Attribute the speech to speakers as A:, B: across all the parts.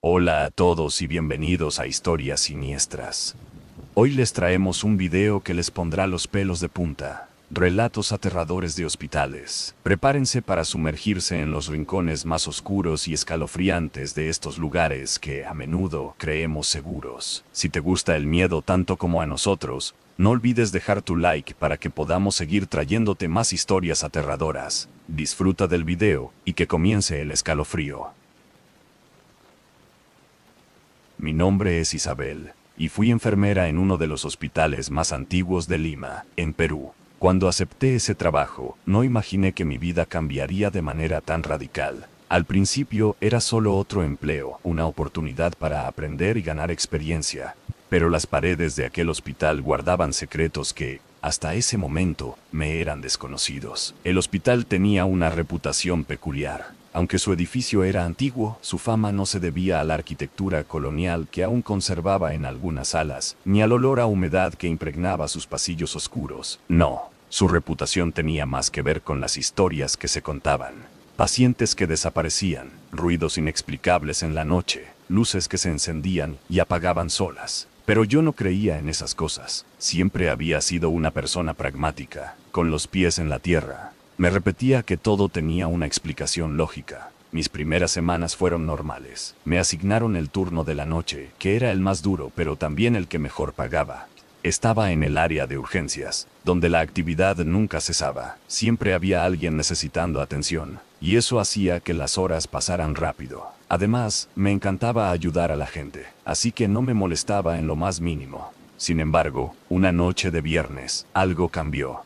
A: Hola a todos y bienvenidos a Historias Siniestras. Hoy les traemos un video que les pondrá los pelos de punta. Relatos aterradores de hospitales. Prepárense para sumergirse en los rincones más oscuros y escalofriantes de estos lugares que a menudo creemos seguros. Si te gusta el miedo tanto como a nosotros, no olvides dejar tu like para que podamos seguir trayéndote más historias aterradoras. Disfruta del video y que comience el escalofrío. Mi nombre es Isabel, y fui enfermera en uno de los hospitales más antiguos de Lima, en Perú. Cuando acepté ese trabajo, no imaginé que mi vida cambiaría de manera tan radical. Al principio era solo otro empleo, una oportunidad para aprender y ganar experiencia. Pero las paredes de aquel hospital guardaban secretos que, hasta ese momento, me eran desconocidos. El hospital tenía una reputación peculiar. Aunque su edificio era antiguo, su fama no se debía a la arquitectura colonial que aún conservaba en algunas salas, ni al olor a humedad que impregnaba sus pasillos oscuros. No, su reputación tenía más que ver con las historias que se contaban. Pacientes que desaparecían, ruidos inexplicables en la noche, luces que se encendían y apagaban solas. Pero yo no creía en esas cosas. Siempre había sido una persona pragmática, con los pies en la tierra. Me repetía que todo tenía una explicación lógica. Mis primeras semanas fueron normales. Me asignaron el turno de la noche, que era el más duro, pero también el que mejor pagaba. Estaba en el área de urgencias, donde la actividad nunca cesaba. Siempre había alguien necesitando atención, y eso hacía que las horas pasaran rápido. Además, me encantaba ayudar a la gente, así que no me molestaba en lo más mínimo. Sin embargo, una noche de viernes, algo cambió.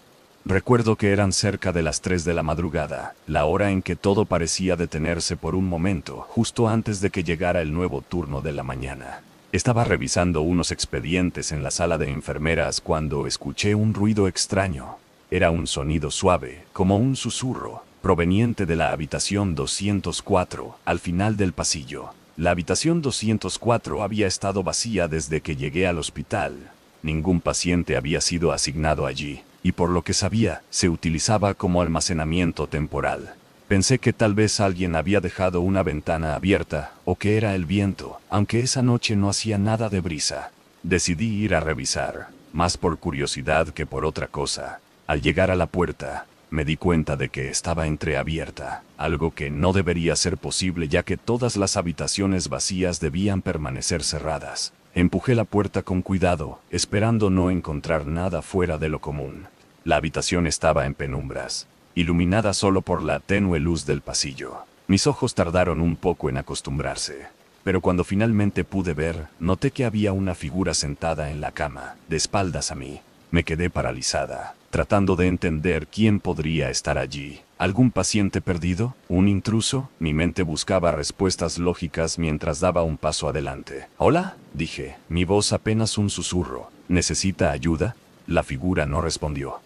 A: Recuerdo que eran cerca de las 3 de la madrugada, la hora en que todo parecía detenerse por un momento, justo antes de que llegara el nuevo turno de la mañana. Estaba revisando unos expedientes en la sala de enfermeras cuando escuché un ruido extraño. Era un sonido suave, como un susurro, proveniente de la habitación 204, al final del pasillo. La habitación 204 había estado vacía desde que llegué al hospital, ningún paciente había sido asignado allí, y por lo que sabía, se utilizaba como almacenamiento temporal. Pensé que tal vez alguien había dejado una ventana abierta, o que era el viento, aunque esa noche no hacía nada de brisa. Decidí ir a revisar, más por curiosidad que por otra cosa. Al llegar a la puerta, me di cuenta de que estaba entreabierta, algo que no debería ser posible ya que todas las habitaciones vacías debían permanecer cerradas. Empujé la puerta con cuidado, esperando no encontrar nada fuera de lo común. La habitación estaba en penumbras, iluminada solo por la tenue luz del pasillo. Mis ojos tardaron un poco en acostumbrarse, pero cuando finalmente pude ver, noté que había una figura sentada en la cama, de espaldas a mí. Me quedé paralizada, tratando de entender quién podría estar allí. ¿Algún paciente perdido? ¿Un intruso? Mi mente buscaba respuestas lógicas mientras daba un paso adelante. ¿Hola? dije, mi voz apenas un susurro. ¿Necesita ayuda? La figura no respondió.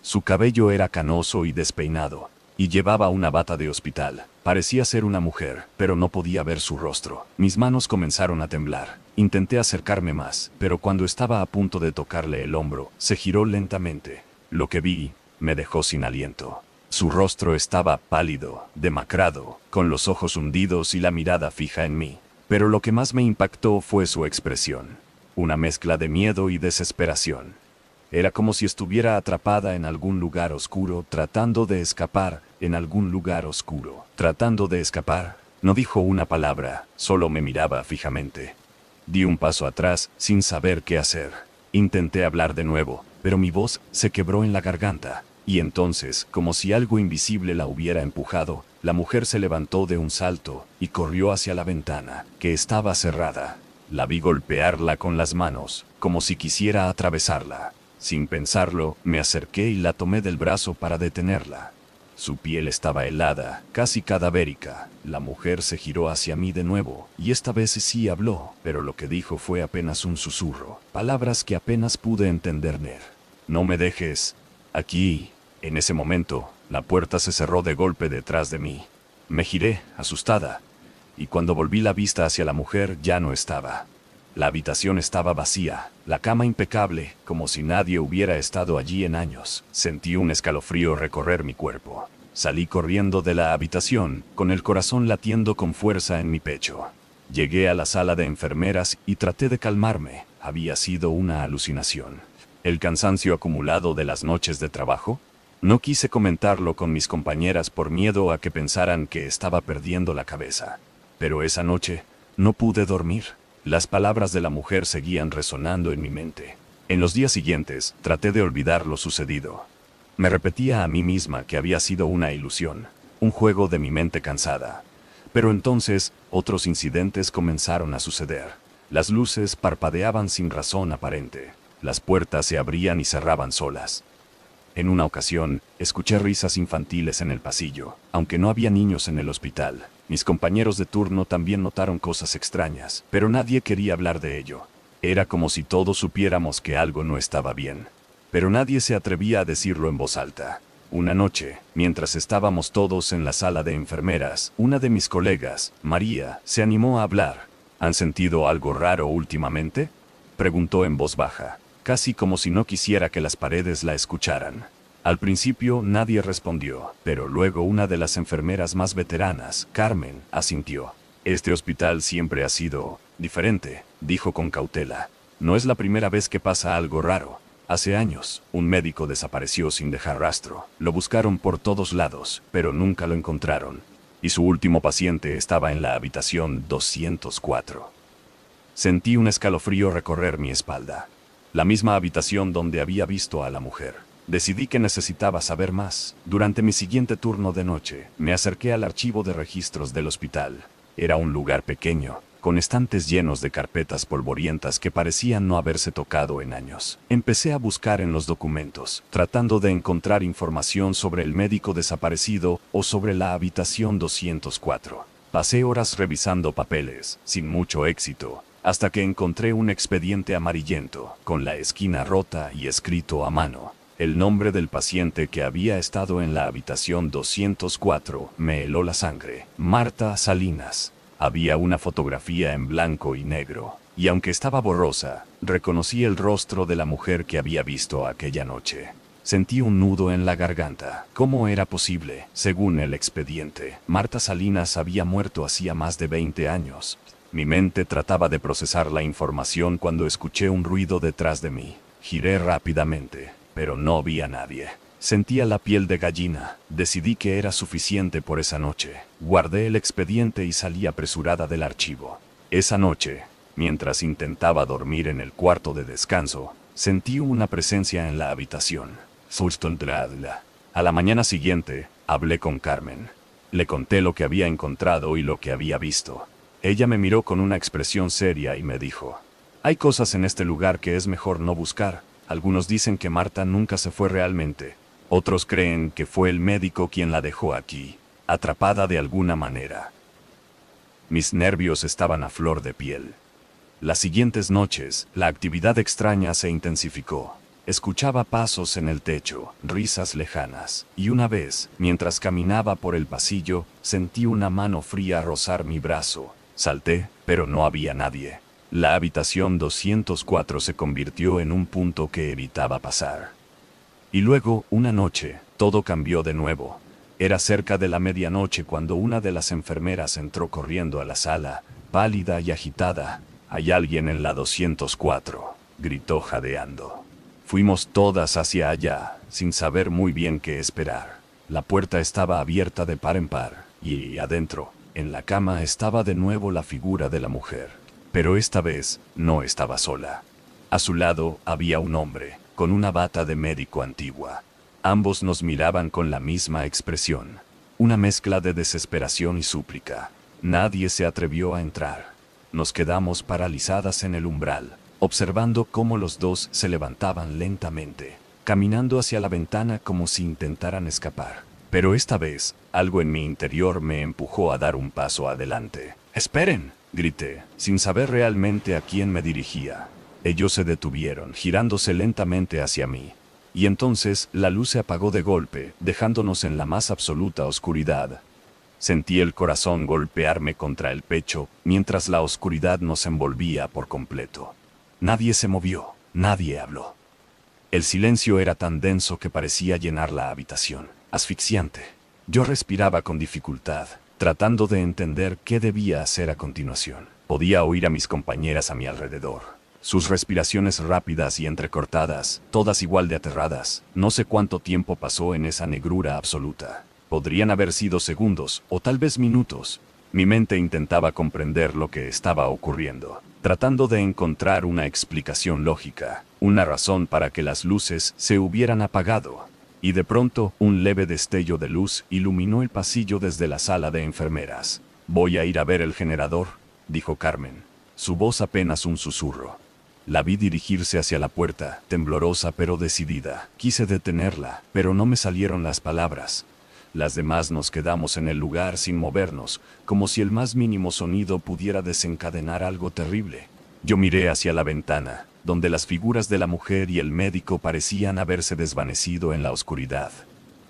A: Su cabello era canoso y despeinado, y llevaba una bata de hospital. Parecía ser una mujer, pero no podía ver su rostro. Mis manos comenzaron a temblar. Intenté acercarme más, pero cuando estaba a punto de tocarle el hombro, se giró lentamente. Lo que vi me dejó sin aliento. Su rostro estaba pálido, demacrado, con los ojos hundidos y la mirada fija en mí. Pero lo que más me impactó fue su expresión, una mezcla de miedo y desesperación. Era como si estuviera atrapada en algún lugar oscuro, tratando de escapar, en algún lugar oscuro, tratando de escapar. No dijo una palabra, solo me miraba fijamente. Di un paso atrás, sin saber qué hacer. Intenté hablar de nuevo, pero mi voz se quebró en la garganta. Y entonces, como si algo invisible la hubiera empujado, la mujer se levantó de un salto y corrió hacia la ventana, que estaba cerrada. La vi golpearla con las manos, como si quisiera atravesarla. Sin pensarlo, me acerqué y la tomé del brazo para detenerla. Su piel estaba helada, casi cadavérica. La mujer se giró hacia mí de nuevo, y esta vez sí habló, pero lo que dijo fue apenas un susurro, palabras que apenas pude entender. No me dejes. Aquí, en ese momento, la puerta se cerró de golpe detrás de mí. Me giré, asustada, y cuando volví la vista hacia la mujer ya no estaba. La habitación estaba vacía, la cama impecable, como si nadie hubiera estado allí en años. Sentí un escalofrío recorrer mi cuerpo. Salí corriendo de la habitación, con el corazón latiendo con fuerza en mi pecho. Llegué a la sala de enfermeras y traté de calmarme. Había sido una alucinación. El cansancio acumulado de las noches de trabajo no quise comentarlo con mis compañeras por miedo a que pensaran que estaba perdiendo la cabeza. Pero esa noche, no pude dormir. Las palabras de la mujer seguían resonando en mi mente. En los días siguientes, traté de olvidar lo sucedido. Me repetía a mí misma que había sido una ilusión, un juego de mi mente cansada. Pero entonces, otros incidentes comenzaron a suceder. Las luces parpadeaban sin razón aparente. Las puertas se abrían y cerraban solas. En una ocasión, escuché risas infantiles en el pasillo, aunque no había niños en el hospital. Mis compañeros de turno también notaron cosas extrañas, pero nadie quería hablar de ello. Era como si todos supiéramos que algo no estaba bien. Pero nadie se atrevía a decirlo en voz alta. Una noche, mientras estábamos todos en la sala de enfermeras, una de mis colegas, María, se animó a hablar. ¿Han sentido algo raro últimamente? Preguntó en voz baja casi como si no quisiera que las paredes la escucharan. Al principio nadie respondió, pero luego una de las enfermeras más veteranas, Carmen, asintió. Este hospital siempre ha sido diferente, dijo con cautela. No es la primera vez que pasa algo raro. Hace años, un médico desapareció sin dejar rastro. Lo buscaron por todos lados, pero nunca lo encontraron. Y su último paciente estaba en la habitación 204. Sentí un escalofrío recorrer mi espalda la misma habitación donde había visto a la mujer. Decidí que necesitaba saber más. Durante mi siguiente turno de noche, me acerqué al archivo de registros del hospital. Era un lugar pequeño, con estantes llenos de carpetas polvorientas que parecían no haberse tocado en años. Empecé a buscar en los documentos, tratando de encontrar información sobre el médico desaparecido o sobre la habitación 204. Pasé horas revisando papeles, sin mucho éxito, hasta que encontré un expediente amarillento, con la esquina rota y escrito a mano. El nombre del paciente que había estado en la habitación 204 me heló la sangre. Marta Salinas. Había una fotografía en blanco y negro, y aunque estaba borrosa, reconocí el rostro de la mujer que había visto aquella noche. Sentí un nudo en la garganta. ¿Cómo era posible? Según el expediente, Marta Salinas había muerto hacía más de 20 años, mi mente trataba de procesar la información cuando escuché un ruido detrás de mí. Giré rápidamente, pero no vi a nadie. Sentía la piel de gallina, decidí que era suficiente por esa noche. Guardé el expediente y salí apresurada del archivo. Esa noche, mientras intentaba dormir en el cuarto de descanso, sentí una presencia en la habitación. A la mañana siguiente, hablé con Carmen. Le conté lo que había encontrado y lo que había visto. Ella me miró con una expresión seria y me dijo, hay cosas en este lugar que es mejor no buscar. Algunos dicen que Marta nunca se fue realmente. Otros creen que fue el médico quien la dejó aquí, atrapada de alguna manera. Mis nervios estaban a flor de piel. Las siguientes noches, la actividad extraña se intensificó. Escuchaba pasos en el techo, risas lejanas, y una vez, mientras caminaba por el pasillo, sentí una mano fría rozar mi brazo, Salté, pero no había nadie. La habitación 204 se convirtió en un punto que evitaba pasar. Y luego, una noche, todo cambió de nuevo. Era cerca de la medianoche cuando una de las enfermeras entró corriendo a la sala, pálida y agitada. Hay alguien en la 204, gritó jadeando. Fuimos todas hacia allá, sin saber muy bien qué esperar. La puerta estaba abierta de par en par, y adentro, en la cama estaba de nuevo la figura de la mujer, pero esta vez no estaba sola. A su lado había un hombre, con una bata de médico antigua. Ambos nos miraban con la misma expresión, una mezcla de desesperación y súplica. Nadie se atrevió a entrar. Nos quedamos paralizadas en el umbral, observando cómo los dos se levantaban lentamente, caminando hacia la ventana como si intentaran escapar. Pero esta vez, algo en mi interior me empujó a dar un paso adelante. ¡Esperen! grité, sin saber realmente a quién me dirigía. Ellos se detuvieron, girándose lentamente hacia mí. Y entonces la luz se apagó de golpe, dejándonos en la más absoluta oscuridad. Sentí el corazón golpearme contra el pecho, mientras la oscuridad nos envolvía por completo. Nadie se movió, nadie habló. El silencio era tan denso que parecía llenar la habitación asfixiante. Yo respiraba con dificultad, tratando de entender qué debía hacer a continuación. Podía oír a mis compañeras a mi alrededor. Sus respiraciones rápidas y entrecortadas, todas igual de aterradas. No sé cuánto tiempo pasó en esa negrura absoluta. Podrían haber sido segundos, o tal vez minutos. Mi mente intentaba comprender lo que estaba ocurriendo, tratando de encontrar una explicación lógica, una razón para que las luces se hubieran apagado y de pronto un leve destello de luz iluminó el pasillo desde la sala de enfermeras. Voy a ir a ver el generador, dijo Carmen, su voz apenas un susurro. La vi dirigirse hacia la puerta, temblorosa pero decidida. Quise detenerla, pero no me salieron las palabras. Las demás nos quedamos en el lugar sin movernos, como si el más mínimo sonido pudiera desencadenar algo terrible. Yo miré hacia la ventana, donde las figuras de la mujer y el médico parecían haberse desvanecido en la oscuridad.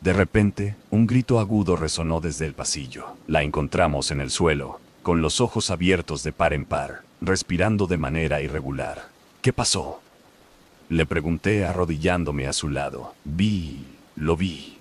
A: De repente, un grito agudo resonó desde el pasillo. La encontramos en el suelo, con los ojos abiertos de par en par, respirando de manera irregular. ¿Qué pasó? Le pregunté arrodillándome a su lado. Vi, lo vi.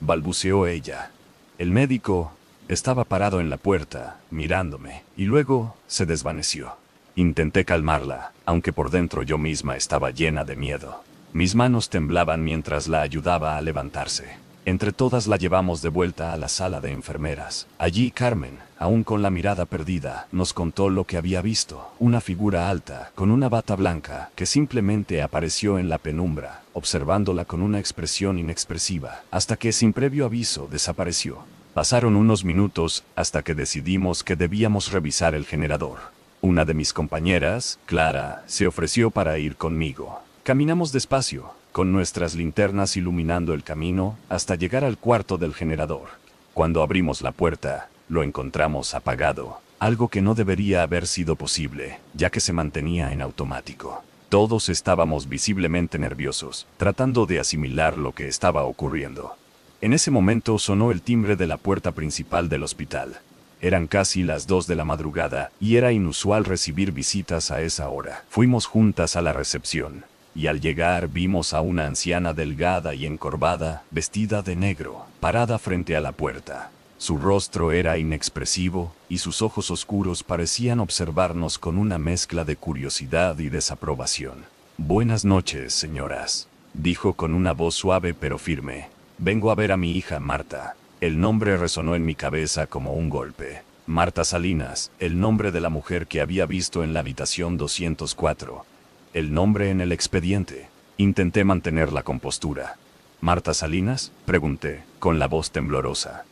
A: Balbuceó ella. El médico estaba parado en la puerta, mirándome, y luego se desvaneció. Intenté calmarla, aunque por dentro yo misma estaba llena de miedo. Mis manos temblaban mientras la ayudaba a levantarse. Entre todas la llevamos de vuelta a la sala de enfermeras. Allí Carmen, aún con la mirada perdida, nos contó lo que había visto. Una figura alta, con una bata blanca, que simplemente apareció en la penumbra, observándola con una expresión inexpresiva, hasta que sin previo aviso desapareció. Pasaron unos minutos hasta que decidimos que debíamos revisar el generador. Una de mis compañeras, Clara, se ofreció para ir conmigo. Caminamos despacio, con nuestras linternas iluminando el camino, hasta llegar al cuarto del generador. Cuando abrimos la puerta, lo encontramos apagado, algo que no debería haber sido posible, ya que se mantenía en automático. Todos estábamos visiblemente nerviosos, tratando de asimilar lo que estaba ocurriendo. En ese momento sonó el timbre de la puerta principal del hospital. Eran casi las dos de la madrugada, y era inusual recibir visitas a esa hora. Fuimos juntas a la recepción, y al llegar vimos a una anciana delgada y encorvada, vestida de negro, parada frente a la puerta. Su rostro era inexpresivo, y sus ojos oscuros parecían observarnos con una mezcla de curiosidad y desaprobación. Buenas noches, señoras, dijo con una voz suave pero firme. Vengo a ver a mi hija Marta. El nombre resonó en mi cabeza como un golpe. Marta Salinas, el nombre de la mujer que había visto en la habitación 204. El nombre en el expediente. Intenté mantener la compostura. ¿Marta Salinas? pregunté, con la voz temblorosa.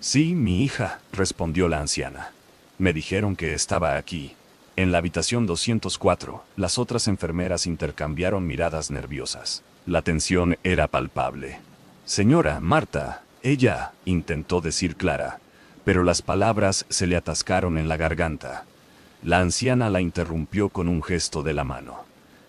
A: Sí, mi hija, respondió la anciana. Me dijeron que estaba aquí. En la habitación 204, las otras enfermeras intercambiaron miradas nerviosas. La tensión era palpable. Señora, Marta, ella, intentó decir Clara, pero las palabras se le atascaron en la garganta. La anciana la interrumpió con un gesto de la mano.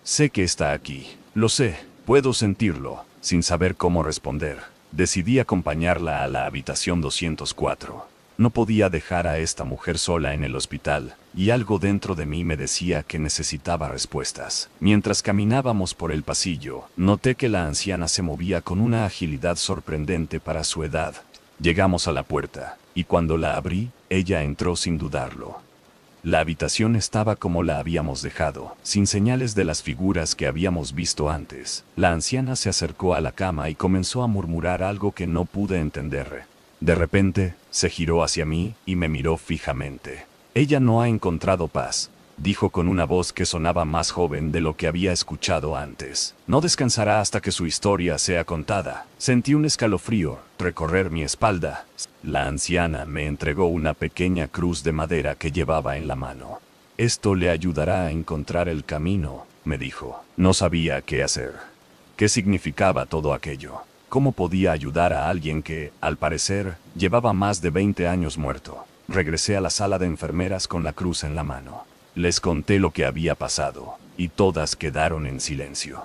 A: Sé que está aquí, lo sé, puedo sentirlo, sin saber cómo responder. Decidí acompañarla a la habitación 204. No podía dejar a esta mujer sola en el hospital, y algo dentro de mí me decía que necesitaba respuestas. Mientras caminábamos por el pasillo, noté que la anciana se movía con una agilidad sorprendente para su edad. Llegamos a la puerta, y cuando la abrí, ella entró sin dudarlo. La habitación estaba como la habíamos dejado, sin señales de las figuras que habíamos visto antes. La anciana se acercó a la cama y comenzó a murmurar algo que no pude entender. De repente, se giró hacia mí y me miró fijamente. Ella no ha encontrado paz, dijo con una voz que sonaba más joven de lo que había escuchado antes. No descansará hasta que su historia sea contada. Sentí un escalofrío recorrer mi espalda. La anciana me entregó una pequeña cruz de madera que llevaba en la mano. Esto le ayudará a encontrar el camino, me dijo. No sabía qué hacer. ¿Qué significaba todo aquello? ¿Cómo podía ayudar a alguien que, al parecer, llevaba más de 20 años muerto? Regresé a la sala de enfermeras con la cruz en la mano. Les conté lo que había pasado, y todas quedaron en silencio.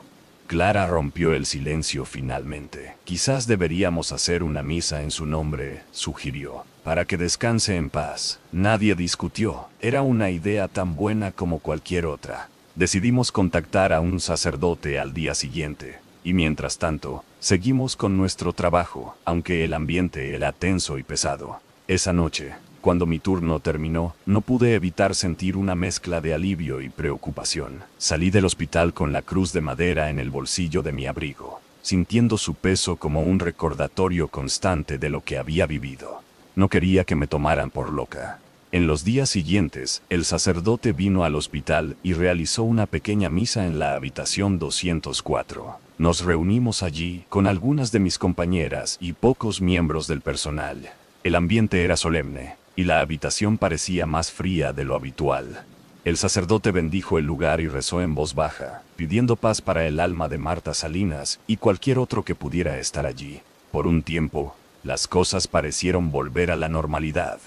A: Clara rompió el silencio finalmente. Quizás deberíamos hacer una misa en su nombre, sugirió, para que descanse en paz. Nadie discutió, era una idea tan buena como cualquier otra. Decidimos contactar a un sacerdote al día siguiente, y mientras tanto, Seguimos con nuestro trabajo, aunque el ambiente era tenso y pesado. Esa noche, cuando mi turno terminó, no pude evitar sentir una mezcla de alivio y preocupación. Salí del hospital con la cruz de madera en el bolsillo de mi abrigo, sintiendo su peso como un recordatorio constante de lo que había vivido. No quería que me tomaran por loca. En los días siguientes, el sacerdote vino al hospital y realizó una pequeña misa en la habitación 204. Nos reunimos allí con algunas de mis compañeras y pocos miembros del personal. El ambiente era solemne, y la habitación parecía más fría de lo habitual. El sacerdote bendijo el lugar y rezó en voz baja, pidiendo paz para el alma de Marta Salinas y cualquier otro que pudiera estar allí. Por un tiempo, las cosas parecieron volver a la normalidad.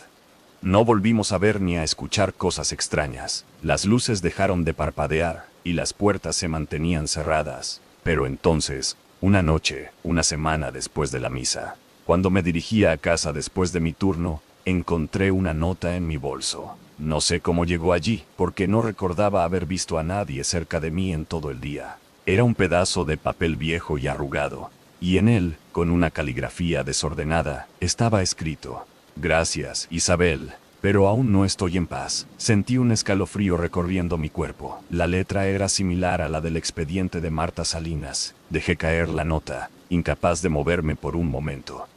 A: No volvimos a ver ni a escuchar cosas extrañas. Las luces dejaron de parpadear y las puertas se mantenían cerradas. Pero entonces, una noche, una semana después de la misa, cuando me dirigía a casa después de mi turno, encontré una nota en mi bolso. No sé cómo llegó allí, porque no recordaba haber visto a nadie cerca de mí en todo el día. Era un pedazo de papel viejo y arrugado, y en él, con una caligrafía desordenada, estaba escrito, Gracias, Isabel, pero aún no estoy en paz. Sentí un escalofrío recorriendo mi cuerpo. La letra era similar a la del expediente de Marta Salinas. Dejé caer la nota, incapaz de moverme por un momento.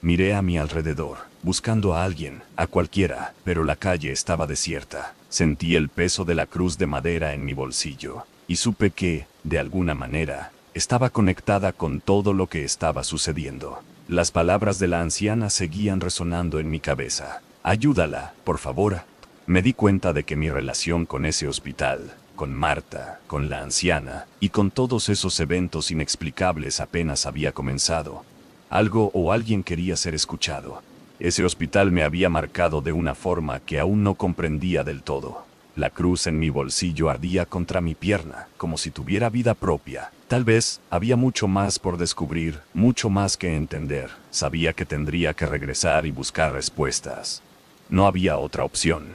A: Miré a mi alrededor, buscando a alguien, a cualquiera, pero la calle estaba desierta. Sentí el peso de la cruz de madera en mi bolsillo, y supe que, de alguna manera, estaba conectada con todo lo que estaba sucediendo. Las palabras de la anciana seguían resonando en mi cabeza. Ayúdala, por favor. Me di cuenta de que mi relación con ese hospital, con Marta, con la anciana, y con todos esos eventos inexplicables apenas había comenzado. Algo o alguien quería ser escuchado. Ese hospital me había marcado de una forma que aún no comprendía del todo. La cruz en mi bolsillo ardía contra mi pierna, como si tuviera vida propia. Tal vez había mucho más por descubrir, mucho más que entender. Sabía que tendría que regresar y buscar respuestas. No había otra opción.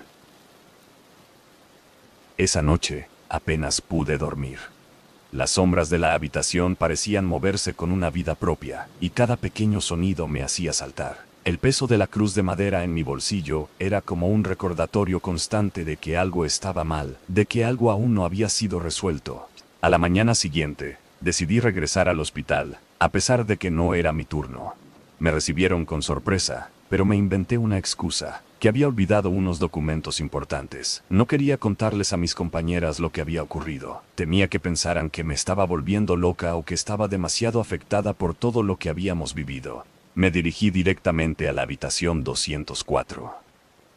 A: Esa noche, apenas pude dormir. Las sombras de la habitación parecían moverse con una vida propia, y cada pequeño sonido me hacía saltar. El peso de la cruz de madera en mi bolsillo era como un recordatorio constante de que algo estaba mal, de que algo aún no había sido resuelto. A la mañana siguiente, decidí regresar al hospital, a pesar de que no era mi turno. Me recibieron con sorpresa, pero me inventé una excusa, que había olvidado unos documentos importantes. No quería contarles a mis compañeras lo que había ocurrido. Temía que pensaran que me estaba volviendo loca o que estaba demasiado afectada por todo lo que habíamos vivido. Me dirigí directamente a la habitación 204.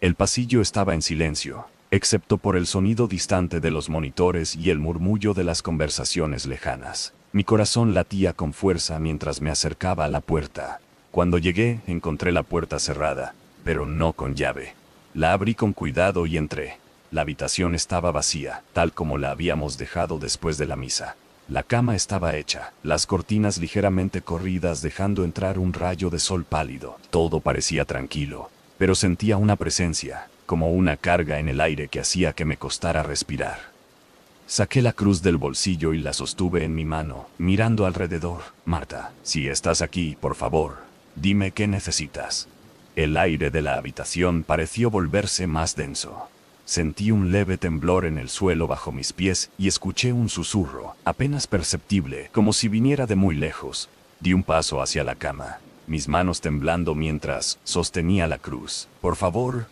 A: El pasillo estaba en silencio, excepto por el sonido distante de los monitores y el murmullo de las conversaciones lejanas. Mi corazón latía con fuerza mientras me acercaba a la puerta. Cuando llegué, encontré la puerta cerrada, pero no con llave. La abrí con cuidado y entré. La habitación estaba vacía, tal como la habíamos dejado después de la misa. La cama estaba hecha, las cortinas ligeramente corridas dejando entrar un rayo de sol pálido. Todo parecía tranquilo, pero sentía una presencia, como una carga en el aire que hacía que me costara respirar. Saqué la cruz del bolsillo y la sostuve en mi mano, mirando alrededor. Marta, si estás aquí, por favor, Dime qué necesitas. El aire de la habitación pareció volverse más denso. Sentí un leve temblor en el suelo bajo mis pies y escuché un susurro, apenas perceptible, como si viniera de muy lejos. Di un paso hacia la cama, mis manos temblando mientras sostenía la cruz. Por favor,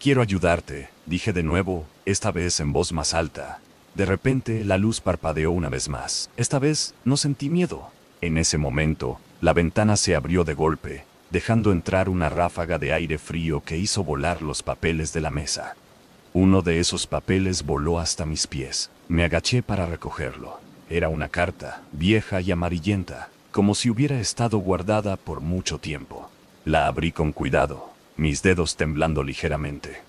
A: quiero ayudarte, dije de nuevo, esta vez en voz más alta. De repente la luz parpadeó una vez más. Esta vez no sentí miedo. En ese momento, la ventana se abrió de golpe, dejando entrar una ráfaga de aire frío que hizo volar los papeles de la mesa. Uno de esos papeles voló hasta mis pies. Me agaché para recogerlo. Era una carta, vieja y amarillenta, como si hubiera estado guardada por mucho tiempo. La abrí con cuidado, mis dedos temblando ligeramente.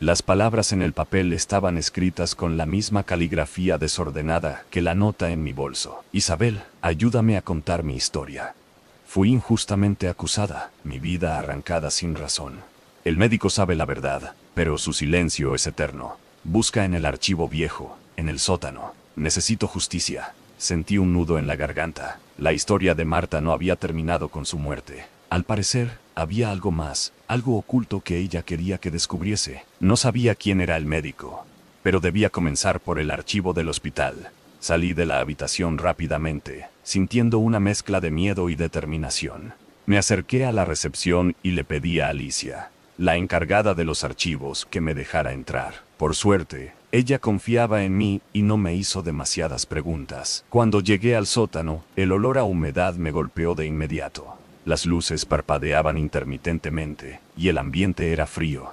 A: Las palabras en el papel estaban escritas con la misma caligrafía desordenada que la nota en mi bolso. Isabel, ayúdame a contar mi historia. Fui injustamente acusada, mi vida arrancada sin razón. El médico sabe la verdad, pero su silencio es eterno. Busca en el archivo viejo, en el sótano. Necesito justicia. Sentí un nudo en la garganta. La historia de Marta no había terminado con su muerte. Al parecer, había algo más, algo oculto que ella quería que descubriese. No sabía quién era el médico, pero debía comenzar por el archivo del hospital. Salí de la habitación rápidamente, sintiendo una mezcla de miedo y determinación. Me acerqué a la recepción y le pedí a Alicia, la encargada de los archivos, que me dejara entrar. Por suerte, ella confiaba en mí y no me hizo demasiadas preguntas. Cuando llegué al sótano, el olor a humedad me golpeó de inmediato. Las luces parpadeaban intermitentemente, y el ambiente era frío,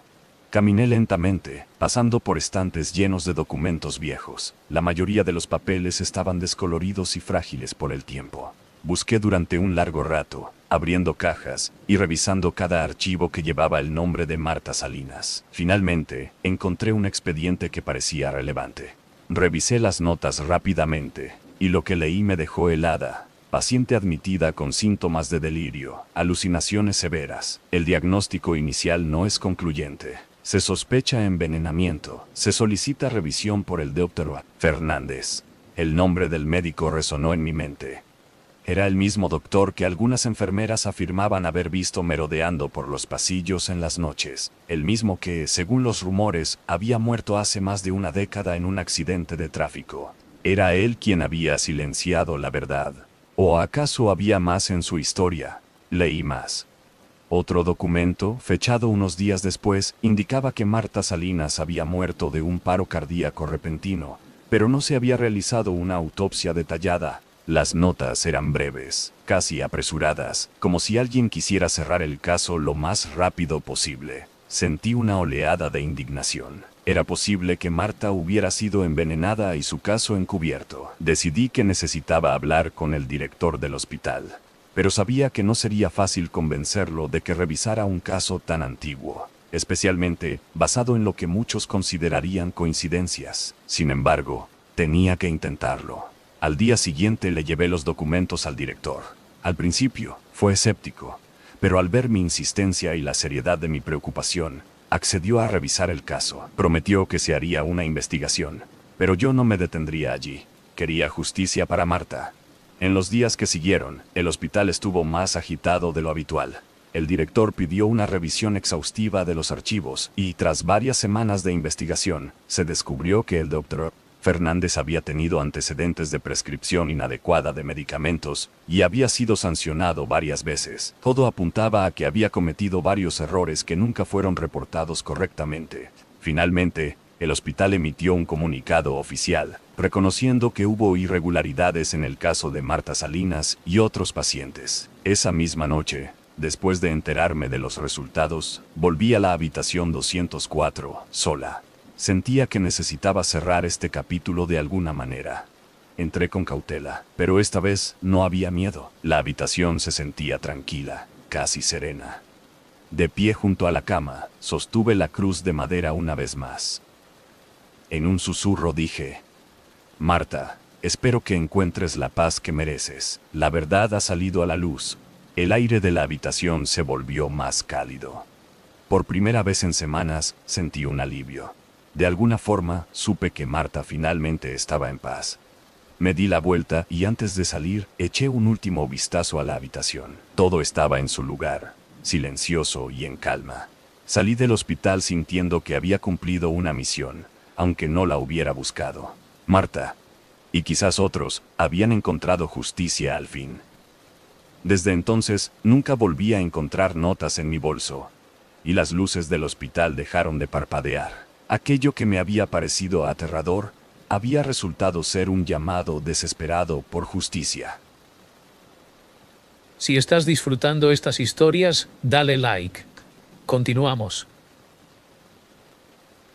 A: Caminé lentamente, pasando por estantes llenos de documentos viejos. La mayoría de los papeles estaban descoloridos y frágiles por el tiempo. Busqué durante un largo rato, abriendo cajas y revisando cada archivo que llevaba el nombre de Marta Salinas. Finalmente, encontré un expediente que parecía relevante. Revisé las notas rápidamente, y lo que leí me dejó helada, paciente admitida con síntomas de delirio, alucinaciones severas. El diagnóstico inicial no es concluyente. Se sospecha envenenamiento. Se solicita revisión por el doctor Fernández. El nombre del médico resonó en mi mente. Era el mismo doctor que algunas enfermeras afirmaban haber visto merodeando por los pasillos en las noches, el mismo que, según los rumores, había muerto hace más de una década en un accidente de tráfico. Era él quien había silenciado la verdad. ¿O acaso había más en su historia? Leí más. Otro documento, fechado unos días después, indicaba que Marta Salinas había muerto de un paro cardíaco repentino, pero no se había realizado una autopsia detallada. Las notas eran breves, casi apresuradas, como si alguien quisiera cerrar el caso lo más rápido posible. Sentí una oleada de indignación. Era posible que Marta hubiera sido envenenada y su caso encubierto. Decidí que necesitaba hablar con el director del hospital pero sabía que no sería fácil convencerlo de que revisara un caso tan antiguo, especialmente basado en lo que muchos considerarían coincidencias. Sin embargo, tenía que intentarlo. Al día siguiente le llevé los documentos al director. Al principio, fue escéptico, pero al ver mi insistencia y la seriedad de mi preocupación, accedió a revisar el caso. Prometió que se haría una investigación, pero yo no me detendría allí. Quería justicia para Marta, en los días que siguieron, el hospital estuvo más agitado de lo habitual. El director pidió una revisión exhaustiva de los archivos y tras varias semanas de investigación, se descubrió que el doctor Fernández había tenido antecedentes de prescripción inadecuada de medicamentos y había sido sancionado varias veces. Todo apuntaba a que había cometido varios errores que nunca fueron reportados correctamente. Finalmente, el hospital emitió un comunicado oficial, reconociendo que hubo irregularidades en el caso de Marta Salinas y otros pacientes. Esa misma noche, después de enterarme de los resultados, volví a la habitación 204, sola. Sentía que necesitaba cerrar este capítulo de alguna manera. Entré con cautela, pero esta vez no había miedo. La habitación se sentía tranquila, casi serena. De pie junto a la cama, sostuve la cruz de madera una vez más, en un susurro dije, Marta, espero que encuentres la paz que mereces. La verdad ha salido a la luz. El aire de la habitación se volvió más cálido. Por primera vez en semanas sentí un alivio. De alguna forma, supe que Marta finalmente estaba en paz. Me di la vuelta y antes de salir, eché un último vistazo a la habitación. Todo estaba en su lugar, silencioso y en calma. Salí del hospital sintiendo que había cumplido una misión, aunque no la hubiera buscado. Marta, y quizás otros, habían encontrado justicia al fin. Desde entonces, nunca volví a encontrar notas en mi bolso, y las luces del hospital dejaron de parpadear. Aquello que me había parecido aterrador, había resultado ser un llamado desesperado por justicia. Si estás disfrutando estas historias, dale like. Continuamos.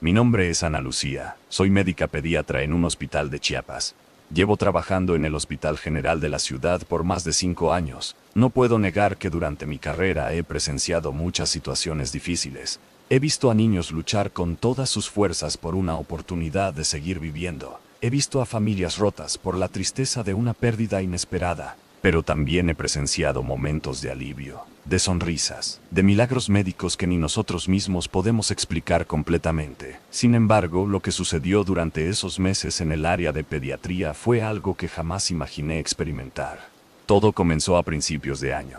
A: Mi nombre es Ana Lucía, soy médica pediatra en un hospital de Chiapas. Llevo trabajando en el Hospital General de la ciudad por más de cinco años. No puedo negar que durante mi carrera he presenciado muchas situaciones difíciles. He visto a niños luchar con todas sus fuerzas por una oportunidad de seguir viviendo. He visto a familias rotas por la tristeza de una pérdida inesperada, pero también he presenciado momentos de alivio de sonrisas, de milagros médicos que ni nosotros mismos podemos explicar completamente. Sin embargo, lo que sucedió durante esos meses en el área de pediatría fue algo que jamás imaginé experimentar. Todo comenzó a principios de año.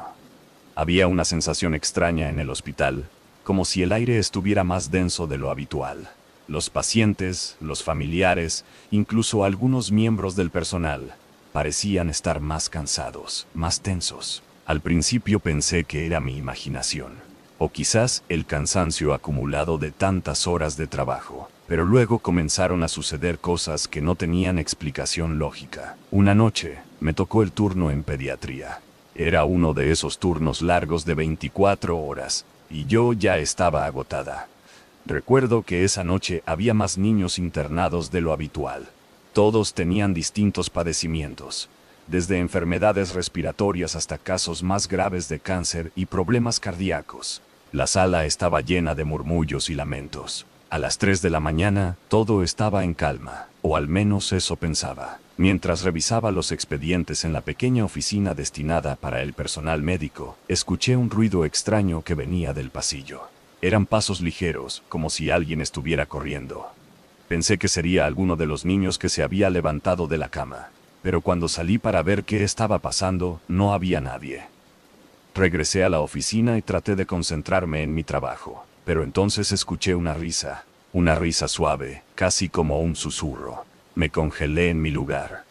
A: Había una sensación extraña en el hospital, como si el aire estuviera más denso de lo habitual. Los pacientes, los familiares, incluso algunos miembros del personal, parecían estar más cansados, más tensos, al principio pensé que era mi imaginación, o quizás el cansancio acumulado de tantas horas de trabajo, pero luego comenzaron a suceder cosas que no tenían explicación lógica. Una noche, me tocó el turno en pediatría. Era uno de esos turnos largos de 24 horas, y yo ya estaba agotada. Recuerdo que esa noche había más niños internados de lo habitual. Todos tenían distintos padecimientos, desde enfermedades respiratorias hasta casos más graves de cáncer y problemas cardíacos. La sala estaba llena de murmullos y lamentos. A las 3 de la mañana, todo estaba en calma, o al menos eso pensaba, mientras revisaba los expedientes en la pequeña oficina destinada para el personal médico, escuché un ruido extraño que venía del pasillo. Eran pasos ligeros, como si alguien estuviera corriendo. Pensé que sería alguno de los niños que se había levantado de la cama, pero cuando salí para ver qué estaba pasando, no había nadie. Regresé a la oficina y traté de concentrarme en mi trabajo, pero entonces escuché una risa, una risa suave, casi como un susurro. Me congelé en mi lugar.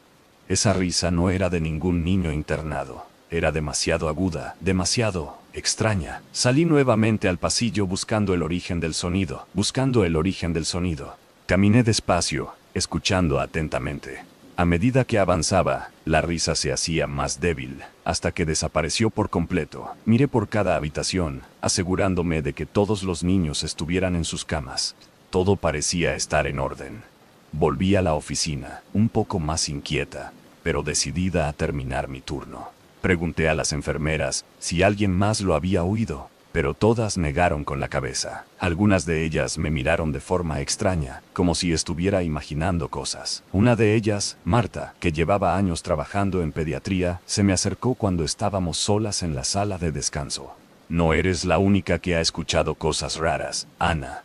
A: Esa risa no era de ningún niño internado, era demasiado aguda, demasiado extraña. Salí nuevamente al pasillo buscando el origen del sonido, buscando el origen del sonido. Caminé despacio, escuchando atentamente. A medida que avanzaba, la risa se hacía más débil, hasta que desapareció por completo. Miré por cada habitación, asegurándome de que todos los niños estuvieran en sus camas. Todo parecía estar en orden. Volví a la oficina, un poco más inquieta, pero decidida a terminar mi turno. Pregunté a las enfermeras si alguien más lo había oído pero todas negaron con la cabeza. Algunas de ellas me miraron de forma extraña, como si estuviera imaginando cosas. Una de ellas, Marta, que llevaba años trabajando en pediatría, se me acercó cuando estábamos solas en la sala de descanso. No eres la única que ha escuchado cosas raras, Ana.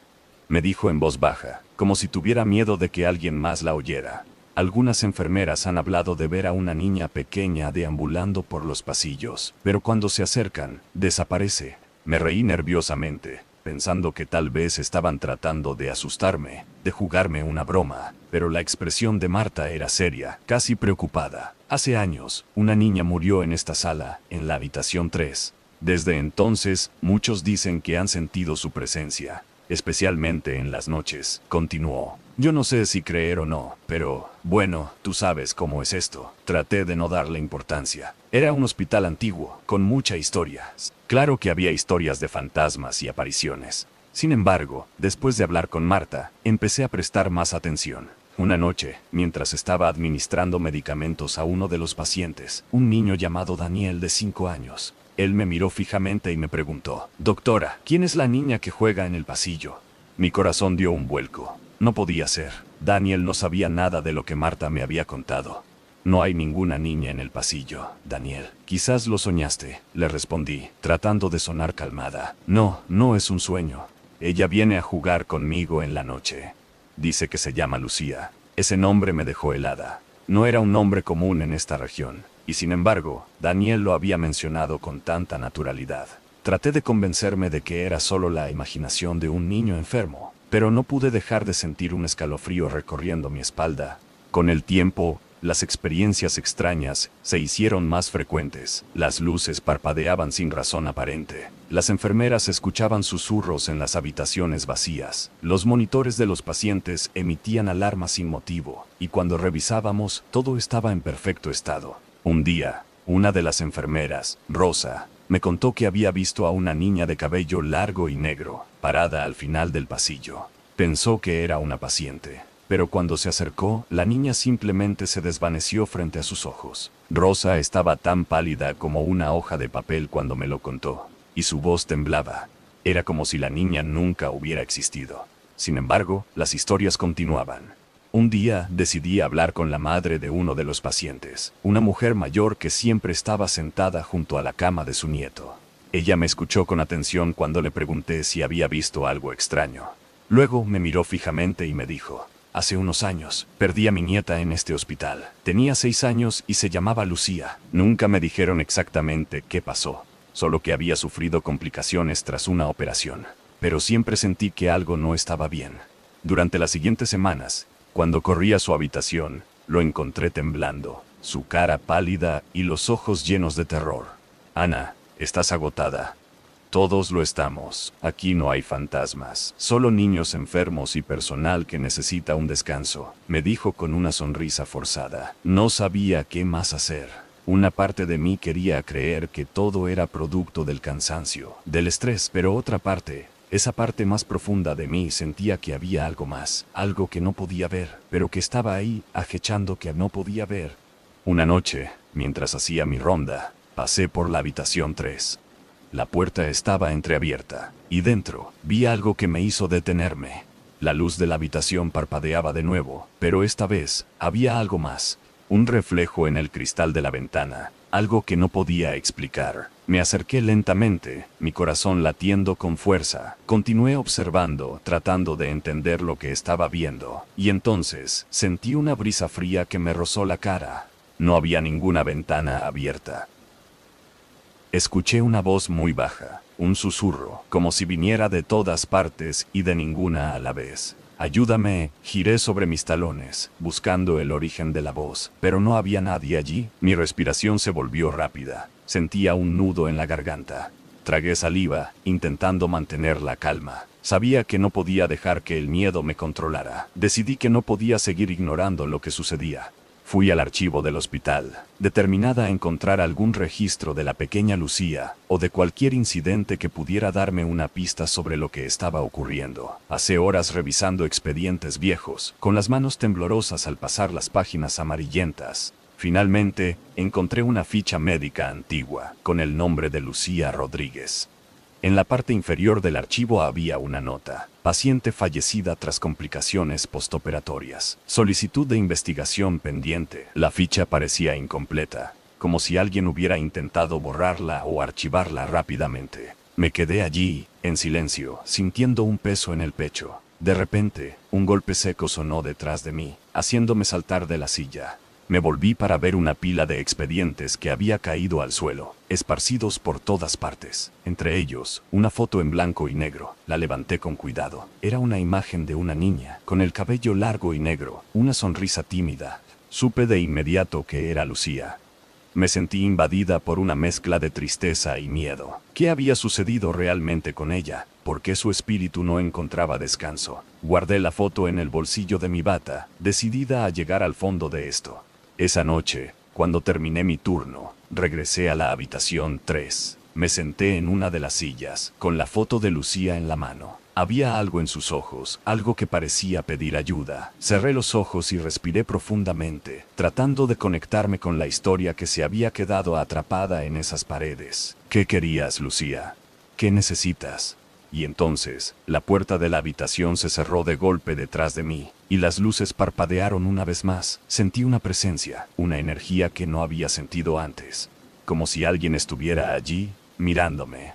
A: Me dijo en voz baja, como si tuviera miedo de que alguien más la oyera. Algunas enfermeras han hablado de ver a una niña pequeña deambulando por los pasillos, pero cuando se acercan, desaparece, me reí nerviosamente, pensando que tal vez estaban tratando de asustarme, de jugarme una broma, pero la expresión de Marta era seria, casi preocupada. Hace años, una niña murió en esta sala, en la habitación 3. Desde entonces, muchos dicen que han sentido su presencia, especialmente en las noches, continuó. Yo no sé si creer o no, pero, bueno, tú sabes cómo es esto. Traté de no darle importancia. Era un hospital antiguo, con mucha historia. Claro que había historias de fantasmas y apariciones. Sin embargo, después de hablar con Marta, empecé a prestar más atención. Una noche, mientras estaba administrando medicamentos a uno de los pacientes, un niño llamado Daniel de 5 años, él me miró fijamente y me preguntó, Doctora, ¿quién es la niña que juega en el pasillo? Mi corazón dio un vuelco. No podía ser. Daniel no sabía nada de lo que Marta me había contado. No hay ninguna niña en el pasillo, Daniel. Quizás lo soñaste, le respondí, tratando de sonar calmada. No, no es un sueño. Ella viene a jugar conmigo en la noche. Dice que se llama Lucía. Ese nombre me dejó helada. No era un nombre común en esta región, y sin embargo, Daniel lo había mencionado con tanta naturalidad. Traté de convencerme de que era solo la imaginación de un niño enfermo, pero no pude dejar de sentir un escalofrío recorriendo mi espalda. Con el tiempo, las experiencias extrañas se hicieron más frecuentes, las luces parpadeaban sin razón aparente, las enfermeras escuchaban susurros en las habitaciones vacías, los monitores de los pacientes emitían alarmas sin motivo, y cuando revisábamos todo estaba en perfecto estado. Un día, una de las enfermeras, Rosa, me contó que había visto a una niña de cabello largo y negro, parada al final del pasillo. Pensó que era una paciente, pero cuando se acercó, la niña simplemente se desvaneció frente a sus ojos. Rosa estaba tan pálida como una hoja de papel cuando me lo contó, y su voz temblaba. Era como si la niña nunca hubiera existido. Sin embargo, las historias continuaban. Un día decidí hablar con la madre de uno de los pacientes, una mujer mayor que siempre estaba sentada junto a la cama de su nieto. Ella me escuchó con atención cuando le pregunté si había visto algo extraño. Luego me miró fijamente y me dijo, Hace unos años, perdí a mi nieta en este hospital. Tenía seis años y se llamaba Lucía. Nunca me dijeron exactamente qué pasó, solo que había sufrido complicaciones tras una operación. Pero siempre sentí que algo no estaba bien. Durante las siguientes semanas, cuando corrí a su habitación, lo encontré temblando, su cara pálida y los ojos llenos de terror. Ana, estás agotada. Todos lo estamos. Aquí no hay fantasmas, solo niños enfermos y personal que necesita un descanso, me dijo con una sonrisa forzada. No sabía qué más hacer. Una parte de mí quería creer que todo era producto del cansancio, del estrés, pero otra parte, esa parte más profunda de mí sentía que había algo más, algo que no podía ver, pero que estaba ahí, ajechando que no podía ver. Una noche, mientras hacía mi ronda, pasé por la habitación 3. La puerta estaba entreabierta, y dentro, vi algo que me hizo detenerme. La luz de la habitación parpadeaba de nuevo, pero esta vez, había algo más, un reflejo en el cristal de la ventana, algo que no podía explicar. Me acerqué lentamente, mi corazón latiendo con fuerza. Continué observando, tratando de entender lo que estaba viendo. Y entonces, sentí una brisa fría que me rozó la cara. No había ninguna ventana abierta. Escuché una voz muy baja, un susurro, como si viniera de todas partes y de ninguna a la vez. Ayúdame, giré sobre mis talones, buscando el origen de la voz, pero no había nadie allí. Mi respiración se volvió rápida. Sentía un nudo en la garganta. Tragué saliva, intentando mantener la calma. Sabía que no podía dejar que el miedo me controlara. Decidí que no podía seguir ignorando lo que sucedía. Fui al archivo del hospital, determinada a encontrar algún registro de la pequeña Lucía, o de cualquier incidente que pudiera darme una pista sobre lo que estaba ocurriendo. Hace horas revisando expedientes viejos, con las manos temblorosas al pasar las páginas amarillentas, finalmente encontré una ficha médica antigua, con el nombre de Lucía Rodríguez. En la parte inferior del archivo había una nota. Paciente fallecida tras complicaciones postoperatorias. Solicitud de investigación pendiente. La ficha parecía incompleta, como si alguien hubiera intentado borrarla o archivarla rápidamente. Me quedé allí, en silencio, sintiendo un peso en el pecho. De repente, un golpe seco sonó detrás de mí, haciéndome saltar de la silla. Me volví para ver una pila de expedientes que había caído al suelo, esparcidos por todas partes. Entre ellos, una foto en blanco y negro. La levanté con cuidado. Era una imagen de una niña, con el cabello largo y negro, una sonrisa tímida. Supe de inmediato que era Lucía. Me sentí invadida por una mezcla de tristeza y miedo. ¿Qué había sucedido realmente con ella? ¿Por qué su espíritu no encontraba descanso? Guardé la foto en el bolsillo de mi bata, decidida a llegar al fondo de esto. Esa noche, cuando terminé mi turno, regresé a la habitación 3. Me senté en una de las sillas, con la foto de Lucía en la mano. Había algo en sus ojos, algo que parecía pedir ayuda. Cerré los ojos y respiré profundamente, tratando de conectarme con la historia que se había quedado atrapada en esas paredes. ¿Qué querías, Lucía? ¿Qué necesitas? Y entonces, la puerta de la habitación se cerró de golpe detrás de mí, y las luces parpadearon una vez más. Sentí una presencia, una energía que no había sentido antes, como si alguien estuviera allí, mirándome.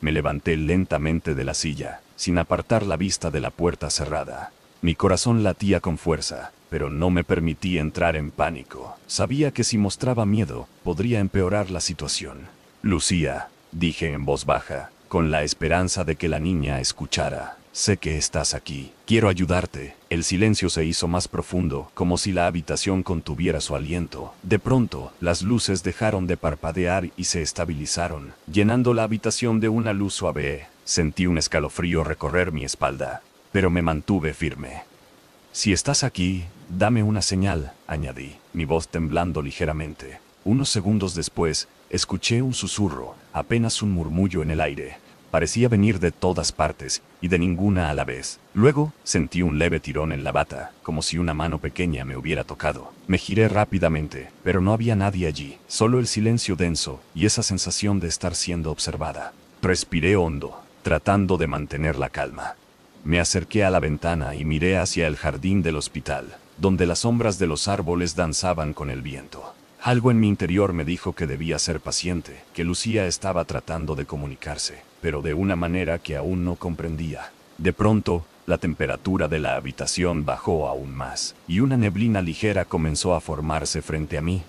A: Me levanté lentamente de la silla, sin apartar la vista de la puerta cerrada. Mi corazón latía con fuerza, pero no me permití entrar en pánico. Sabía que si mostraba miedo, podría empeorar la situación. Lucía, dije en voz baja, con la esperanza de que la niña escuchara. Sé que estás aquí. Quiero ayudarte. El silencio se hizo más profundo, como si la habitación contuviera su aliento. De pronto, las luces dejaron de parpadear y se estabilizaron, llenando la habitación de una luz suave. Sentí un escalofrío recorrer mi espalda, pero me mantuve firme. Si estás aquí, dame una señal, añadí, mi voz temblando ligeramente. Unos segundos después, escuché un susurro, apenas un murmullo en el aire parecía venir de todas partes, y de ninguna a la vez. Luego, sentí un leve tirón en la bata, como si una mano pequeña me hubiera tocado. Me giré rápidamente, pero no había nadie allí, solo el silencio denso, y esa sensación de estar siendo observada. Respiré hondo, tratando de mantener la calma. Me acerqué a la ventana y miré hacia el jardín del hospital, donde las sombras de los árboles danzaban con el viento. Algo en mi interior me dijo que debía ser paciente, que Lucía estaba tratando de comunicarse pero de una manera que aún no comprendía. De pronto, la temperatura de la habitación bajó aún más, y una neblina ligera comenzó a formarse frente a mí.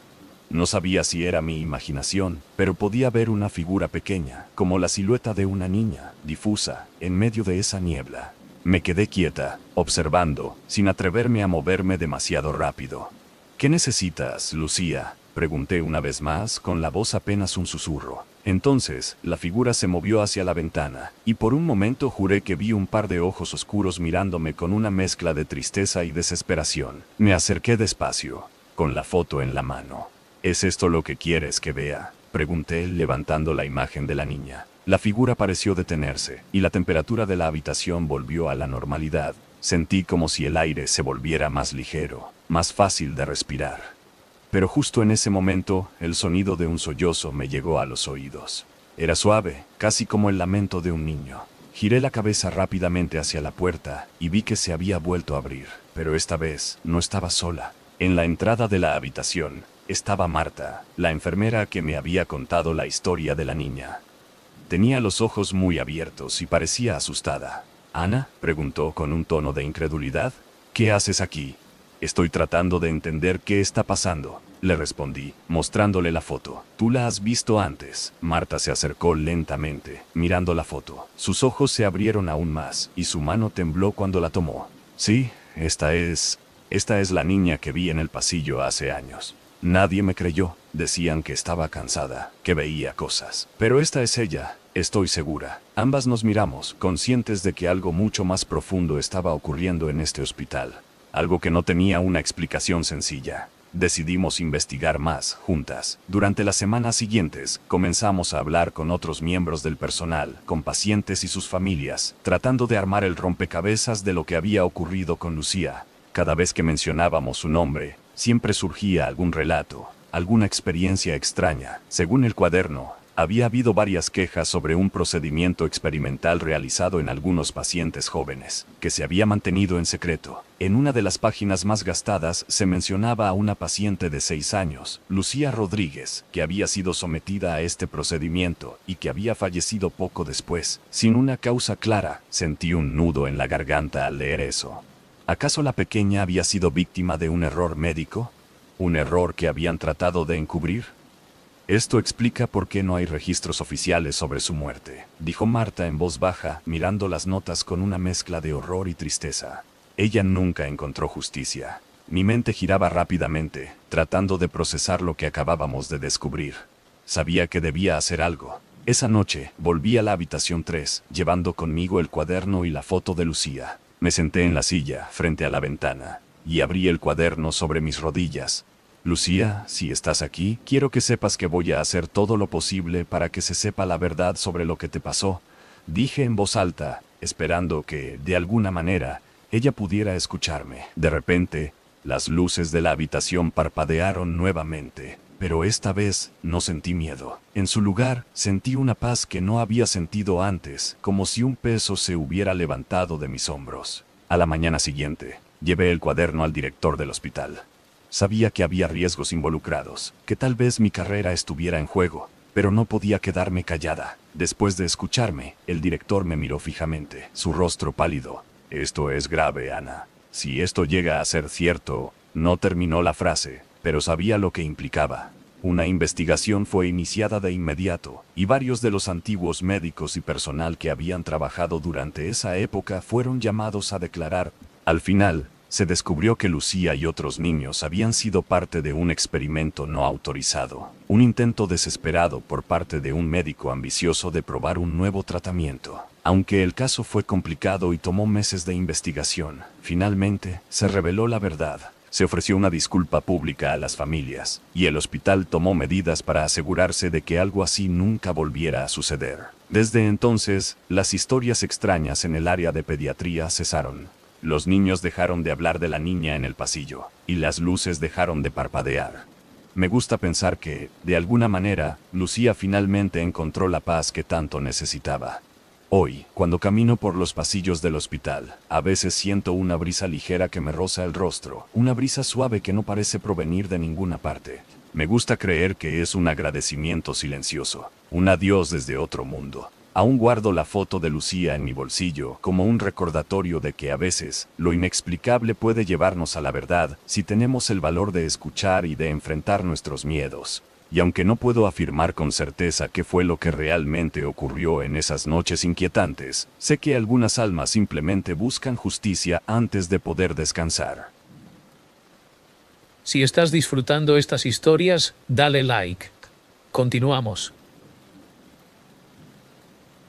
A: No sabía si era mi imaginación, pero podía ver una figura pequeña, como la silueta de una niña, difusa, en medio de esa niebla. Me quedé quieta, observando, sin atreverme a moverme demasiado rápido. ¿Qué necesitas, Lucía? Pregunté una vez más, con la voz apenas un susurro. Entonces, la figura se movió hacia la ventana, y por un momento juré que vi un par de ojos oscuros mirándome con una mezcla de tristeza y desesperación. Me acerqué despacio, con la foto en la mano. ¿Es esto lo que quieres que vea? Pregunté levantando la imagen de la niña. La figura pareció detenerse, y la temperatura de la habitación volvió a la normalidad. Sentí como si el aire se volviera más ligero, más fácil de respirar. Pero justo en ese momento, el sonido de un sollozo me llegó a los oídos. Era suave, casi como el lamento de un niño. Giré la cabeza rápidamente hacia la puerta y vi que se había vuelto a abrir, pero esta vez no estaba sola. En la entrada de la habitación estaba Marta, la enfermera que me había contado la historia de la niña. Tenía los ojos muy abiertos y parecía asustada. Ana, preguntó con un tono de incredulidad, ¿qué haces aquí? Estoy tratando de entender qué está pasando, le respondí, mostrándole la foto. Tú la has visto antes. Marta se acercó lentamente, mirando la foto. Sus ojos se abrieron aún más, y su mano tembló cuando la tomó. Sí, esta es... Esta es la niña que vi en el pasillo hace años. Nadie me creyó, decían que estaba cansada, que veía cosas. Pero esta es ella, Estoy segura. Ambas nos miramos, conscientes de que algo mucho más profundo estaba ocurriendo en este hospital algo que no tenía una explicación sencilla. Decidimos investigar más, juntas. Durante las semanas siguientes, comenzamos a hablar con otros miembros del personal, con pacientes y sus familias, tratando de armar el rompecabezas de lo que había ocurrido con Lucía. Cada vez que mencionábamos su nombre, siempre surgía algún relato, alguna experiencia extraña. Según el cuaderno, había habido varias quejas sobre un procedimiento experimental realizado en algunos pacientes jóvenes, que se había mantenido en secreto. En una de las páginas más gastadas se mencionaba a una paciente de 6 años, Lucía Rodríguez, que había sido sometida a este procedimiento y que había fallecido poco después. Sin una causa clara, sentí un nudo en la garganta al leer eso. ¿Acaso la pequeña había sido víctima de un error médico? ¿Un error que habían tratado de encubrir? Esto explica por qué no hay registros oficiales sobre su muerte, dijo Marta en voz baja, mirando las notas con una mezcla de horror y tristeza. Ella nunca encontró justicia. Mi mente giraba rápidamente, tratando de procesar lo que acabábamos de descubrir. Sabía que debía hacer algo. Esa noche, volví a la habitación 3, llevando conmigo el cuaderno y la foto de Lucía. Me senté en la silla, frente a la ventana, y abrí el cuaderno sobre mis rodillas, Lucía, si estás aquí, quiero que sepas que voy a hacer todo lo posible para que se sepa la verdad sobre lo que te pasó, dije en voz alta, esperando que, de alguna manera, ella pudiera escucharme. De repente, las luces de la habitación parpadearon nuevamente, pero esta vez no sentí miedo. En su lugar, sentí una paz que no había sentido antes, como si un peso se hubiera levantado de mis hombros. A la mañana siguiente, llevé el cuaderno al director del hospital. Sabía que había riesgos involucrados, que tal vez mi carrera estuviera en juego, pero no podía quedarme callada. Después de escucharme, el director me miró fijamente, su rostro pálido. Esto es grave, Ana. Si esto llega a ser cierto, no terminó la frase, pero sabía lo que implicaba. Una investigación fue iniciada de inmediato, y varios de los antiguos médicos y personal que habían trabajado durante esa época fueron llamados a declarar. Al final, se descubrió que Lucía y otros niños habían sido parte de un experimento no autorizado, un intento desesperado por parte de un médico ambicioso de probar un nuevo tratamiento. Aunque el caso fue complicado y tomó meses de investigación, finalmente se reveló la verdad. Se ofreció una disculpa pública a las familias, y el hospital tomó medidas para asegurarse de que algo así nunca volviera a suceder. Desde entonces, las historias extrañas en el área de pediatría cesaron. Los niños dejaron de hablar de la niña en el pasillo, y las luces dejaron de parpadear. Me gusta pensar que, de alguna manera, Lucía finalmente encontró la paz que tanto necesitaba. Hoy, cuando camino por los pasillos del hospital, a veces siento una brisa ligera que me roza el rostro, una brisa suave que no parece provenir de ninguna parte. Me gusta creer que es un agradecimiento silencioso, un adiós desde otro mundo. Aún guardo la foto de Lucía en mi bolsillo como un recordatorio de que a veces lo inexplicable puede llevarnos a la verdad si tenemos el valor de escuchar y de enfrentar nuestros miedos. Y aunque no puedo afirmar con certeza qué fue lo que realmente ocurrió en esas noches inquietantes, sé que algunas almas simplemente buscan justicia antes de poder descansar. Si estás disfrutando estas historias, dale like. Continuamos.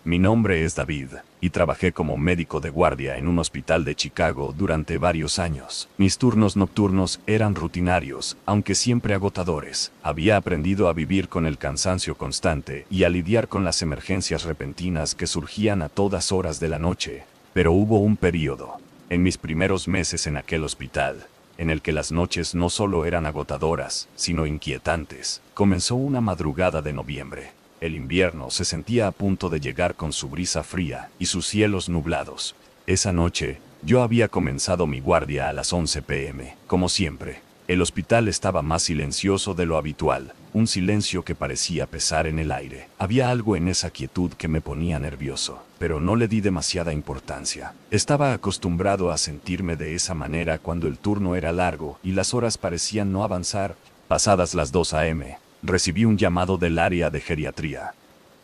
A: Mi nombre es David, y trabajé como médico de guardia en un hospital de Chicago durante varios años. Mis turnos nocturnos eran rutinarios, aunque siempre agotadores. Había aprendido a vivir con el cansancio constante y a lidiar con las emergencias repentinas que surgían a todas horas de la noche. Pero hubo un periodo, en mis primeros meses en aquel hospital, en el que las noches no solo eran agotadoras, sino inquietantes. Comenzó una madrugada de noviembre. El invierno se sentía a punto de llegar con su brisa fría y sus cielos nublados. Esa noche, yo había comenzado mi guardia a las 11 pm, como siempre. El hospital estaba más silencioso de lo habitual, un silencio que parecía pesar en el aire. Había algo en esa quietud que me ponía nervioso, pero no le di demasiada importancia. Estaba acostumbrado a sentirme de esa manera cuando el turno era largo y las horas parecían no avanzar. Pasadas las 2 am, recibí un llamado del área de geriatría.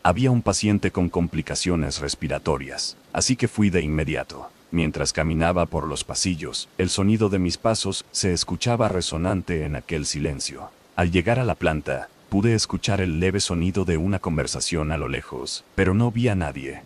A: Había un paciente con complicaciones respiratorias, así que fui de inmediato. Mientras caminaba por los pasillos, el sonido de mis pasos se escuchaba resonante en aquel silencio. Al llegar a la planta, pude escuchar el leve sonido de una conversación a lo lejos, pero no vi a nadie.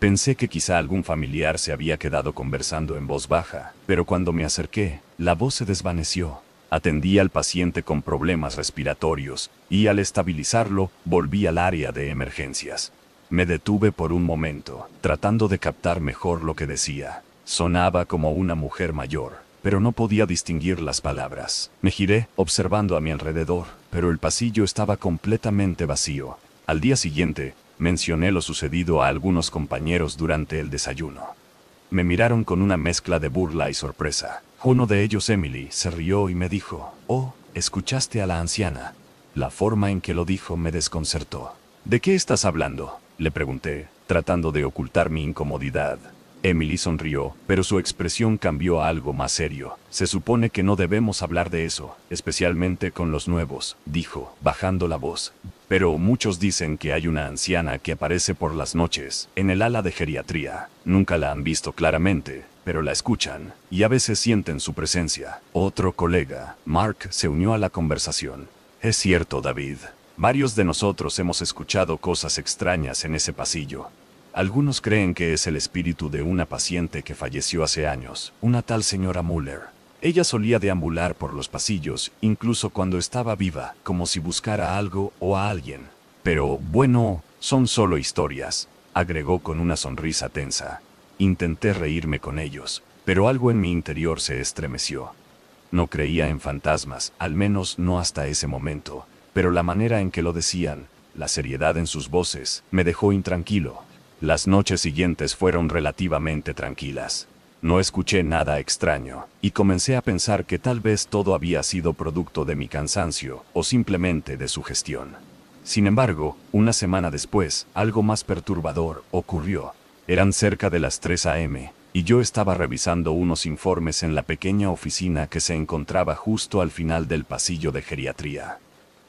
A: Pensé que quizá algún familiar se había quedado conversando en voz baja, pero cuando me acerqué, la voz se desvaneció. Atendí al paciente con problemas respiratorios y al estabilizarlo volví al área de emergencias. Me detuve por un momento, tratando de captar mejor lo que decía. Sonaba como una mujer mayor, pero no podía distinguir las palabras. Me giré, observando a mi alrededor, pero el pasillo estaba completamente vacío. Al día siguiente, mencioné lo sucedido a algunos compañeros durante el desayuno. Me miraron con una mezcla de burla y sorpresa. Uno de ellos, Emily, se rió y me dijo, Oh, escuchaste a la anciana. La forma en que lo dijo me desconcertó. ¿De qué estás hablando? Le pregunté, tratando de ocultar mi incomodidad. Emily sonrió, pero su expresión cambió a algo más serio. Se supone que no debemos hablar de eso, especialmente con los nuevos, dijo, bajando la voz. Pero muchos dicen que hay una anciana que aparece por las noches, en el ala de geriatría. Nunca la han visto claramente, pero la escuchan y a veces sienten su presencia. Otro colega, Mark, se unió a la conversación. Es cierto, David. Varios de nosotros hemos escuchado cosas extrañas en ese pasillo. Algunos creen que es el espíritu de una paciente que falleció hace años, una tal señora Muller. Ella solía deambular por los pasillos, incluso cuando estaba viva, como si buscara algo o a alguien. Pero, bueno, son solo historias, agregó con una sonrisa tensa. Intenté reírme con ellos, pero algo en mi interior se estremeció. No creía en fantasmas, al menos no hasta ese momento, pero la manera en que lo decían, la seriedad en sus voces, me dejó intranquilo. Las noches siguientes fueron relativamente tranquilas. No escuché nada extraño, y comencé a pensar que tal vez todo había sido producto de mi cansancio, o simplemente de su gestión. Sin embargo, una semana después, algo más perturbador ocurrió. Eran cerca de las 3 a.m., y yo estaba revisando unos informes en la pequeña oficina que se encontraba justo al final del pasillo de geriatría.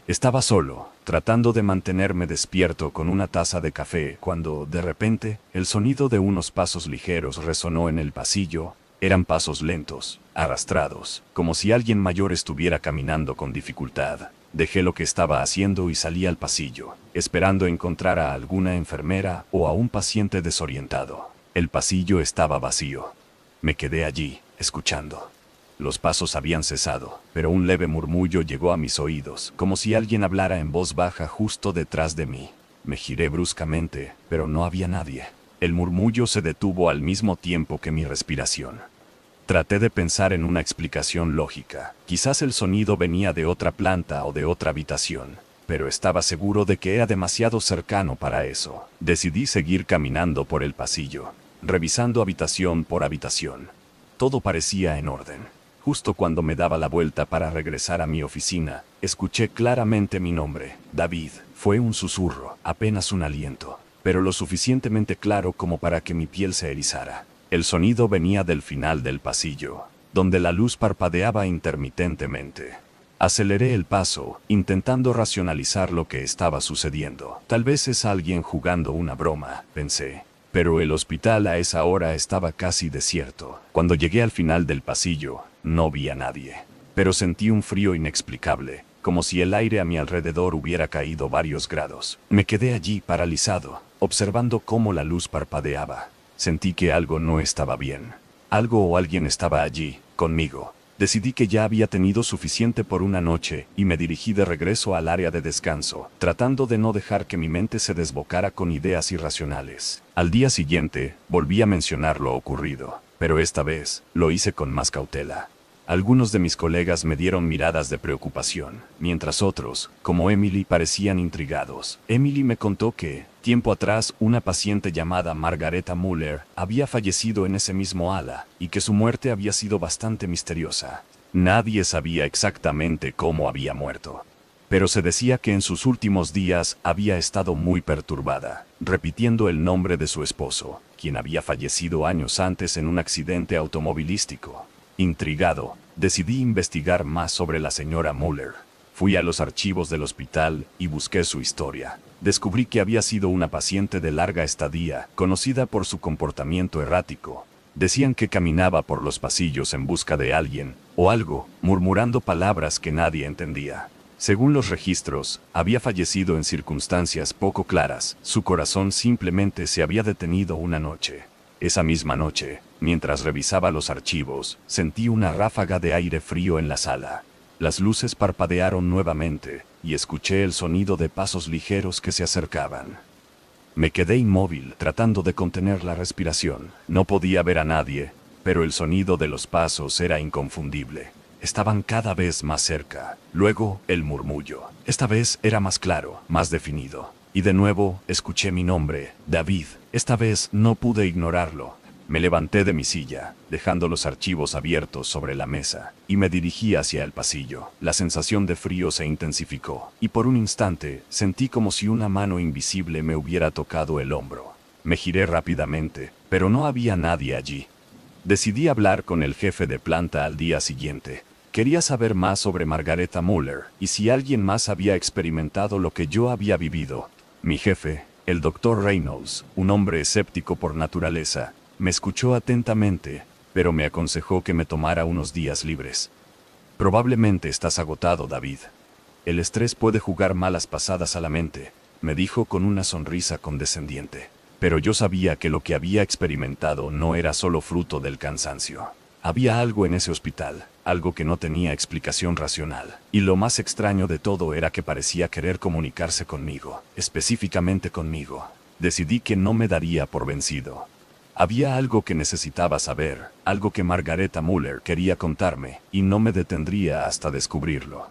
A: Estaba solo, tratando de mantenerme despierto con una taza de café, cuando, de repente, el sonido de unos pasos ligeros resonó en el pasillo. Eran pasos lentos, arrastrados, como si alguien mayor estuviera caminando con dificultad. Dejé lo que estaba haciendo y salí al pasillo, esperando encontrar a alguna enfermera o a un paciente desorientado. El pasillo estaba vacío. Me quedé allí, escuchando. Los pasos habían cesado, pero un leve murmullo llegó a mis oídos, como si alguien hablara en voz baja justo detrás de mí. Me giré bruscamente, pero no había nadie. El murmullo se detuvo al mismo tiempo que mi respiración. Traté de pensar en una explicación lógica. Quizás el sonido venía de otra planta o de otra habitación, pero estaba seguro de que era demasiado cercano para eso. Decidí seguir caminando por el pasillo, revisando habitación por habitación. Todo parecía en orden. Justo cuando me daba la vuelta para regresar a mi oficina, escuché claramente mi nombre, David. Fue un susurro, apenas un aliento, pero lo suficientemente claro como para que mi piel se erizara. El sonido venía del final del pasillo, donde la luz parpadeaba intermitentemente. Aceleré el paso, intentando racionalizar lo que estaba sucediendo. Tal vez es alguien jugando una broma, pensé. Pero el hospital a esa hora estaba casi desierto. Cuando llegué al final del pasillo, no vi a nadie. Pero sentí un frío inexplicable, como si el aire a mi alrededor hubiera caído varios grados. Me quedé allí paralizado, observando cómo la luz parpadeaba, Sentí que algo no estaba bien. Algo o alguien estaba allí, conmigo. Decidí que ya había tenido suficiente por una noche, y me dirigí de regreso al área de descanso, tratando de no dejar que mi mente se desbocara con ideas irracionales. Al día siguiente, volví a mencionar lo ocurrido, pero esta vez, lo hice con más cautela. Algunos de mis colegas me dieron miradas de preocupación, mientras otros, como Emily, parecían intrigados. Emily me contó que, tiempo atrás, una paciente llamada Margareta Muller había fallecido en ese mismo ala, y que su muerte había sido bastante misteriosa. Nadie sabía exactamente cómo había muerto pero se decía que en sus últimos días había estado muy perturbada, repitiendo el nombre de su esposo, quien había fallecido años antes en un accidente automovilístico. Intrigado, Decidí investigar más sobre la señora Muller. Fui a los archivos del hospital y busqué su historia. Descubrí que había sido una paciente de larga estadía, conocida por su comportamiento errático. Decían que caminaba por los pasillos en busca de alguien, o algo, murmurando palabras que nadie entendía. Según los registros, había fallecido en circunstancias poco claras, su corazón simplemente se había detenido una noche. Esa misma noche, Mientras revisaba los archivos, sentí una ráfaga de aire frío en la sala. Las luces parpadearon nuevamente, y escuché el sonido de pasos ligeros que se acercaban. Me quedé inmóvil, tratando de contener la respiración. No podía ver a nadie, pero el sonido de los pasos era inconfundible. Estaban cada vez más cerca. Luego, el murmullo. Esta vez era más claro, más definido. Y de nuevo, escuché mi nombre, David. Esta vez no pude ignorarlo. Me levanté de mi silla, dejando los archivos abiertos sobre la mesa, y me dirigí hacia el pasillo. La sensación de frío se intensificó, y por un instante sentí como si una mano invisible me hubiera tocado el hombro. Me giré rápidamente, pero no había nadie allí. Decidí hablar con el jefe de planta al día siguiente. Quería saber más sobre Margareta Muller y si alguien más había experimentado lo que yo había vivido. Mi jefe, el doctor Reynolds, un hombre escéptico por naturaleza, me escuchó atentamente, pero me aconsejó que me tomara unos días libres. Probablemente estás agotado, David. El estrés puede jugar malas pasadas a la mente, me dijo con una sonrisa condescendiente. Pero yo sabía que lo que había experimentado no era solo fruto del cansancio. Había algo en ese hospital, algo que no tenía explicación racional. Y lo más extraño de todo era que parecía querer comunicarse conmigo, específicamente conmigo. Decidí que no me daría por vencido. Había algo que necesitaba saber, algo que Margareta Muller quería contarme, y no me detendría hasta descubrirlo.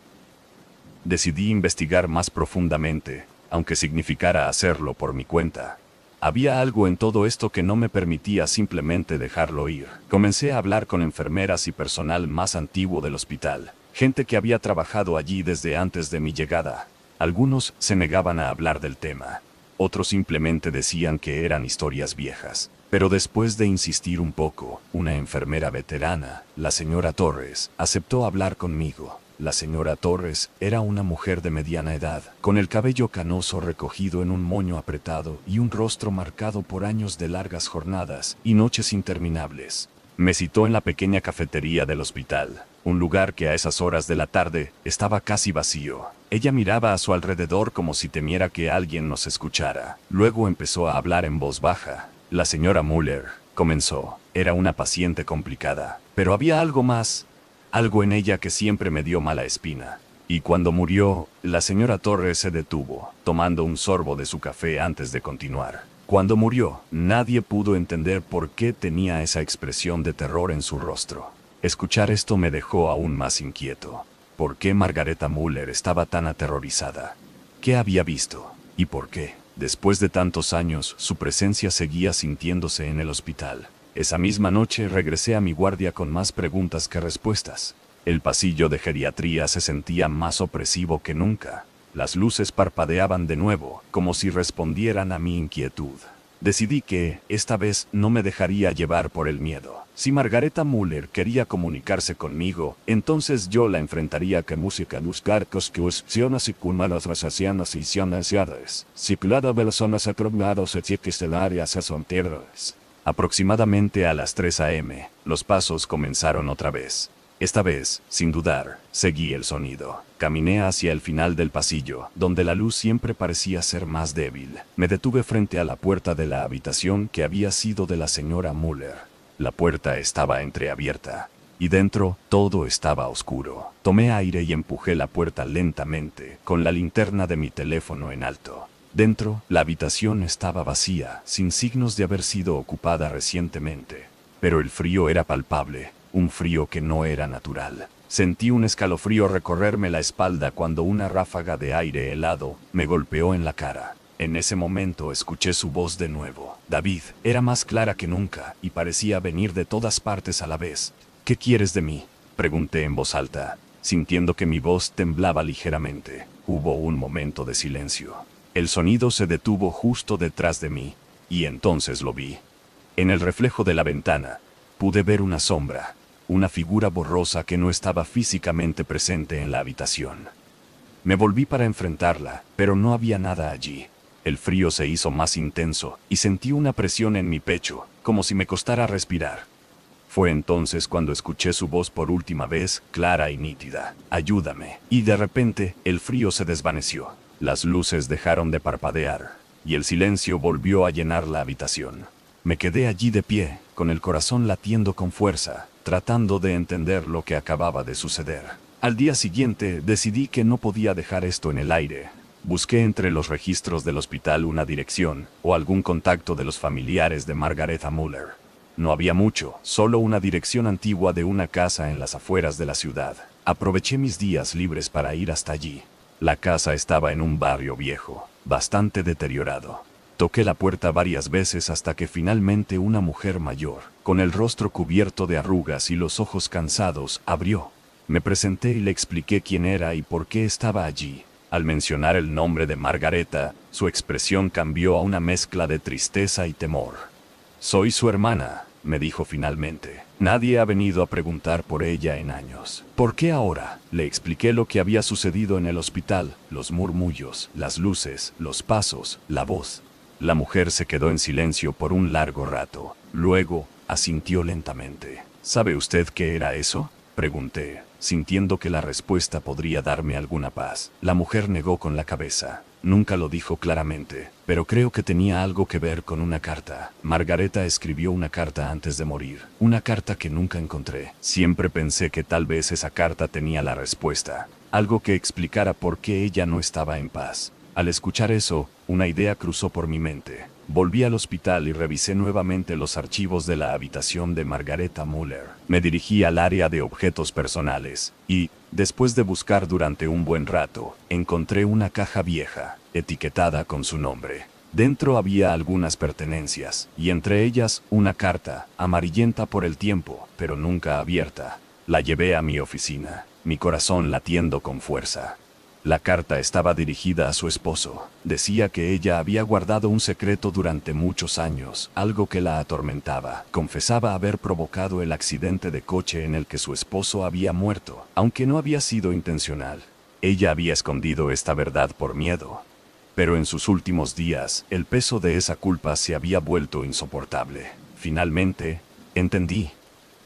A: Decidí investigar más profundamente, aunque significara hacerlo por mi cuenta. Había algo en todo esto que no me permitía simplemente dejarlo ir. Comencé a hablar con enfermeras y personal más antiguo del hospital, gente que había trabajado allí desde antes de mi llegada. Algunos se negaban a hablar del tema, otros simplemente decían que eran historias viejas. Pero después de insistir un poco, una enfermera veterana, la señora Torres, aceptó hablar conmigo. La señora Torres era una mujer de mediana edad, con el cabello canoso recogido en un moño apretado y un rostro marcado por años de largas jornadas y noches interminables. Me citó en la pequeña cafetería del hospital, un lugar que a esas horas de la tarde estaba casi vacío. Ella miraba a su alrededor como si temiera que alguien nos escuchara. Luego empezó a hablar en voz baja, la señora Muller comenzó, era una paciente complicada, pero había algo más, algo en ella que siempre me dio mala espina. Y cuando murió, la señora Torres se detuvo, tomando un sorbo de su café antes de continuar. Cuando murió, nadie pudo entender por qué tenía esa expresión de terror en su rostro. Escuchar esto me dejó aún más inquieto. ¿Por qué Margareta Muller estaba tan aterrorizada? ¿Qué había visto? ¿Y por qué? Después de tantos años, su presencia seguía sintiéndose en el hospital. Esa misma noche regresé a mi guardia con más preguntas que respuestas. El pasillo de geriatría se sentía más opresivo que nunca. Las luces parpadeaban de nuevo, como si respondieran a mi inquietud. Decidí que, esta vez, no me dejaría llevar por el miedo. Si Margareta Müller quería comunicarse conmigo, entonces yo la enfrentaría que música carcos que uscionas y las rasasianas y sionasiadas, si plada personas y a tierras. Aproximadamente a las 3 a.m., los pasos comenzaron otra vez. Esta vez, sin dudar, seguí el sonido. Caminé hacia el final del pasillo, donde la luz siempre parecía ser más débil. Me detuve frente a la puerta de la habitación que había sido de la señora Muller. La puerta estaba entreabierta, y dentro todo estaba oscuro. Tomé aire y empujé la puerta lentamente, con la linterna de mi teléfono en alto. Dentro, la habitación estaba vacía, sin signos de haber sido ocupada recientemente. Pero el frío era palpable, un frío que no era natural. Sentí un escalofrío recorrerme la espalda cuando una ráfaga de aire helado me golpeó en la cara. En ese momento escuché su voz de nuevo. David era más clara que nunca y parecía venir de todas partes a la vez. ¿Qué quieres de mí? Pregunté en voz alta, sintiendo que mi voz temblaba ligeramente. Hubo un momento de silencio. El sonido se detuvo justo detrás de mí, y entonces lo vi. En el reflejo de la ventana, pude ver una sombra, una figura borrosa que no estaba físicamente presente en la habitación. Me volví para enfrentarla, pero no había nada allí. El frío se hizo más intenso, y sentí una presión en mi pecho, como si me costara respirar. Fue entonces cuando escuché su voz por última vez, clara y nítida. Ayúdame. Y de repente, el frío se desvaneció. Las luces dejaron de parpadear, y el silencio volvió a llenar la habitación. Me quedé allí de pie, con el corazón latiendo con fuerza, tratando de entender lo que acababa de suceder. Al día siguiente decidí que no podía dejar esto en el aire. Busqué entre los registros del hospital una dirección o algún contacto de los familiares de Margaretha Muller. No había mucho, solo una dirección antigua de una casa en las afueras de la ciudad. Aproveché mis días libres para ir hasta allí. La casa estaba en un barrio viejo, bastante deteriorado, Toqué la puerta varias veces hasta que finalmente una mujer mayor, con el rostro cubierto de arrugas y los ojos cansados, abrió. Me presenté y le expliqué quién era y por qué estaba allí. Al mencionar el nombre de Margareta, su expresión cambió a una mezcla de tristeza y temor. Soy su hermana, me dijo finalmente. Nadie ha venido a preguntar por ella en años. ¿Por qué ahora? Le expliqué lo que había sucedido en el hospital, los murmullos, las luces, los pasos, la voz, la mujer se quedó en silencio por un largo rato. Luego, asintió lentamente. ¿Sabe usted qué era eso? Pregunté, sintiendo que la respuesta podría darme alguna paz. La mujer negó con la cabeza. Nunca lo dijo claramente, pero creo que tenía algo que ver con una carta. Margareta escribió una carta antes de morir, una carta que nunca encontré. Siempre pensé que tal vez esa carta tenía la respuesta, algo que explicara por qué ella no estaba en paz. Al escuchar eso, una idea cruzó por mi mente. Volví al hospital y revisé nuevamente los archivos de la habitación de Margareta Muller. Me dirigí al área de objetos personales y, después de buscar durante un buen rato, encontré una caja vieja, etiquetada con su nombre. Dentro había algunas pertenencias, y entre ellas una carta, amarillenta por el tiempo, pero nunca abierta. La llevé a mi oficina, mi corazón latiendo con fuerza. La carta estaba dirigida a su esposo. Decía que ella había guardado un secreto durante muchos años, algo que la atormentaba. Confesaba haber provocado el accidente de coche en el que su esposo había muerto, aunque no había sido intencional. Ella había escondido esta verdad por miedo. Pero en sus últimos días, el peso de esa culpa se había vuelto insoportable. Finalmente, entendí.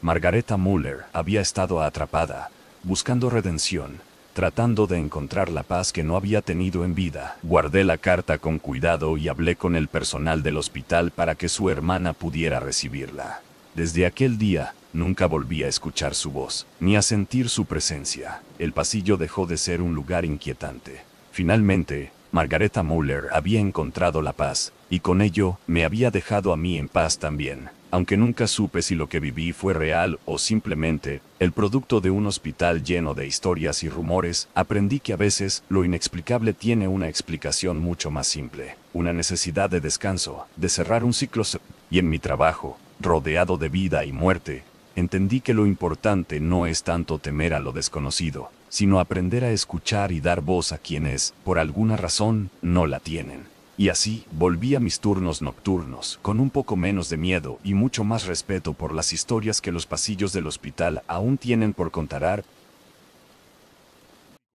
A: Margareta Muller había estado atrapada, buscando redención, tratando de encontrar la paz que no había tenido en vida. Guardé la carta con cuidado y hablé con el personal del hospital para que su hermana pudiera recibirla. Desde aquel día, nunca volví a escuchar su voz, ni a sentir su presencia. El pasillo dejó de ser un lugar inquietante. Finalmente, Margareta Muller había encontrado la paz, y con ello me había dejado a mí en paz también aunque nunca supe si lo que viví fue real o simplemente el producto de un hospital lleno de historias y rumores, aprendí que a veces lo inexplicable tiene una explicación mucho más simple, una necesidad de descanso, de cerrar un ciclo y en mi trabajo, rodeado de vida y muerte, entendí que lo importante no es tanto temer a lo desconocido, sino aprender a escuchar y dar voz a quienes, por alguna razón, no la tienen. Y así, volví a mis turnos nocturnos, con un poco menos de miedo y mucho más respeto por las historias que los pasillos del hospital aún tienen por contar,